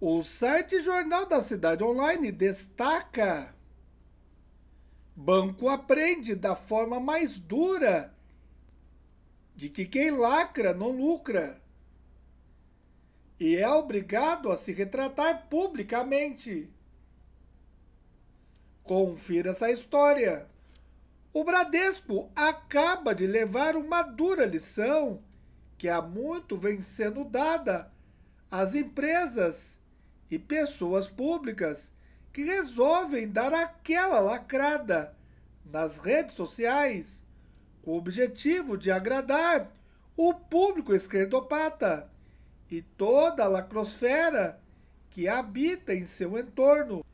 O site Jornal da Cidade Online destaca: Banco aprende da forma mais dura de que quem lacra não lucra e é obrigado a se retratar publicamente. Confira essa história. O Bradesco acaba de levar uma dura lição que há muito vem sendo dada às empresas e pessoas públicas que resolvem dar aquela lacrada nas redes sociais com o objetivo de agradar o público esquerdopata e toda a lacrosfera que habita em seu entorno.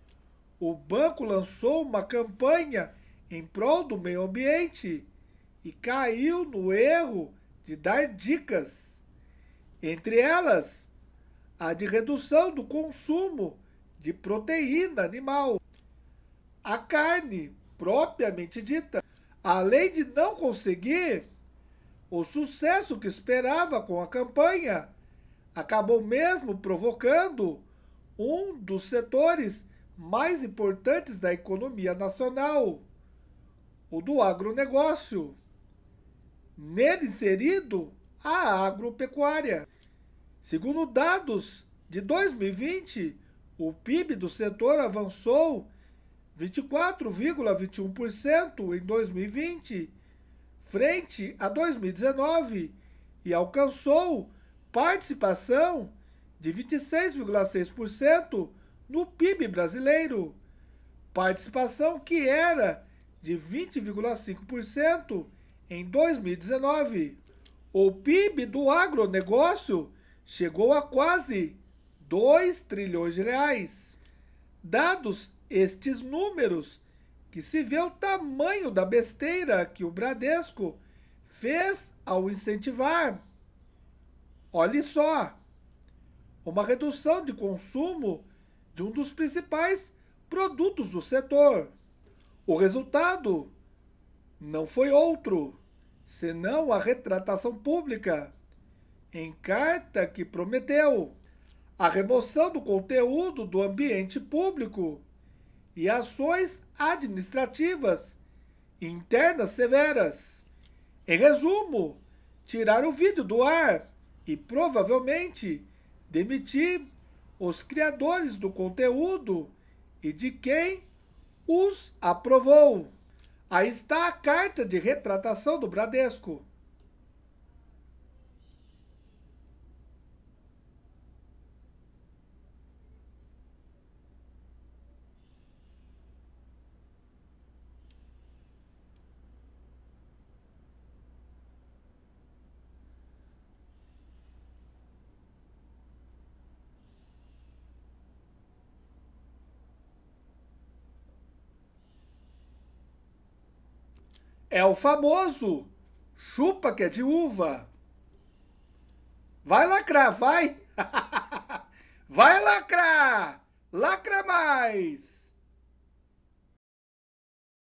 O banco lançou uma campanha em prol do meio ambiente e caiu no erro de dar dicas. Entre elas, a de redução do consumo de proteína animal. A carne, propriamente dita, além de não conseguir o sucesso que esperava com a campanha, acabou mesmo provocando um dos setores mais importantes da economia nacional, o do agronegócio. Nele inserido a agropecuária. Segundo dados de 2020, o PIB do setor avançou 24,21% em 2020, frente a 2019, e alcançou participação de 26,6% no PIB brasileiro, participação que era de 20,5% em 2019. O PIB do agronegócio chegou a quase 2 trilhões de reais. Dados estes números, que se vê o tamanho da besteira que o Bradesco fez ao incentivar. Olhe só, uma redução de consumo de um dos principais produtos do setor. O resultado não foi outro, senão a retratação pública em carta que prometeu a remoção do conteúdo do ambiente público e ações administrativas internas severas. Em resumo, tirar o vídeo do ar e provavelmente demitir os criadores do conteúdo e de quem os aprovou. Aí está a carta de retratação do Bradesco. É o famoso chupa que é de uva. Vai lacrar, vai! vai lacrar! Lacra mais!